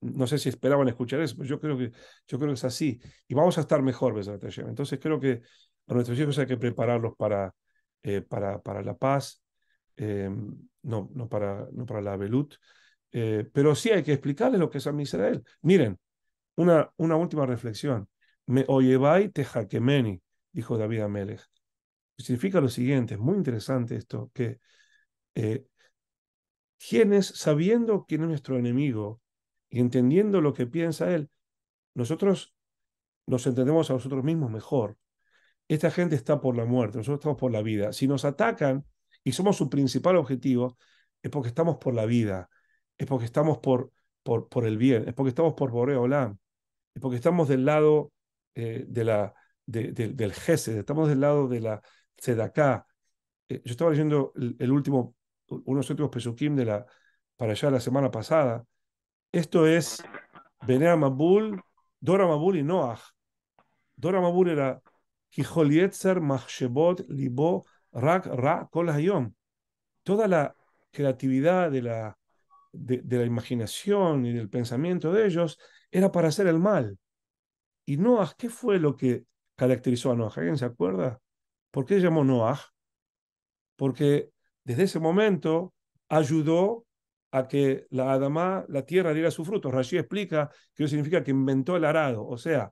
no sé si esperaban escuchar eso, pero yo creo que, yo creo que es así. Y vamos a estar mejor, Entonces creo que a nuestros hijos hay que prepararlos para, eh, para, para la paz, eh, no, no, para, no para la velut, eh, pero sí hay que explicarles lo que es a Israel. Miren, una, una última reflexión. Me oyevay te hakemeni, dijo David Amelech. Significa lo siguiente, es muy interesante esto, que quienes, sabiendo quién es nuestro enemigo, y entendiendo lo que piensa él, nosotros nos entendemos a nosotros mismos mejor. Esta gente está por la muerte, nosotros estamos por la vida. Si nos atacan y somos su principal objetivo, es porque estamos por la vida, es porque estamos por, por, por el bien, es porque estamos por Olam, es porque estamos del lado eh, de la, del Gesed, estamos del lado de la Tzedaká. Eh, yo estaba leyendo el, el, último, unos últimos Pesukim de la, para allá la semana pasada, esto es Benea Mabul, Dora Mabul y Noach. Dora Mabul era Kijolietzer, Mahshebot, Libo, Rak, Ra, Kol Toda la creatividad de la, de, la imaginación y del pensamiento de ellos era para hacer el mal. ¿Y Noah qué fue lo que caracterizó a Noah? ¿Alguien se acuerda? ¿Por qué se llamó Noah? Porque desde ese momento ayudó a que la Adama la tierra, diera su fruto. Rashid explica que eso significa que inventó el arado. O sea,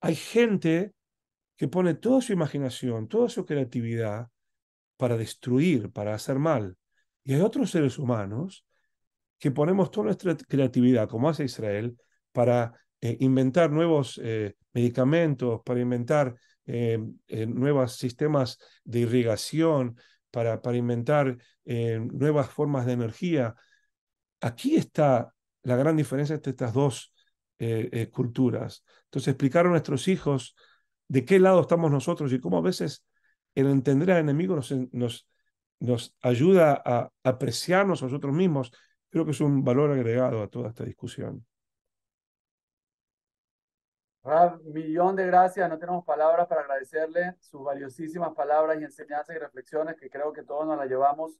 hay gente que pone toda su imaginación, toda su creatividad para destruir, para hacer mal. Y hay otros seres humanos que ponemos toda nuestra creatividad, como hace Israel, para eh, inventar nuevos eh, medicamentos, para inventar em, eh, nuevos sistemas de irrigación, para, para inventar em, nuevas formas de energía, Aquí está la gran diferencia entre estas dos eh, eh, culturas. Entonces, explicar a nuestros hijos de qué lado estamos nosotros y cómo a veces el entender al enemigo nos, nos, nos ayuda a apreciarnos a nosotros mismos, creo que es un valor agregado a toda esta discusión. Rab, millón de gracias. No tenemos palabras para agradecerle sus valiosísimas palabras y enseñanzas y reflexiones que creo que todos nos las llevamos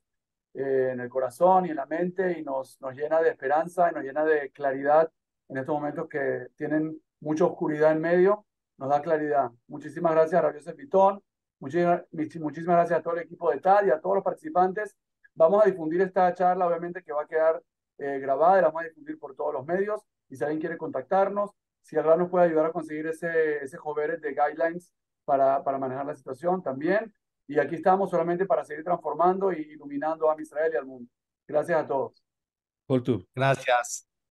eh, en el corazón y en la mente y nos, nos llena de esperanza y nos llena de claridad en estos momentos que tienen mucha oscuridad en medio, nos da claridad. Muchísimas gracias a Pitón, muchísimas, gracias a todo el equipo de TAD y a todos los participantes. Vamos a difundir esta charla, obviamente que va a quedar eh, grabada y la vamos a difundir por todos los medios. Y si alguien quiere contactarnos, si alguien nos puede ayudar a conseguir ese, ese de guidelines para, para manejar la situación también. Y aquí estamos solamente para seguir transformando e iluminando a Israel y al mundo. Gracias a todos. Por tu. Gracias.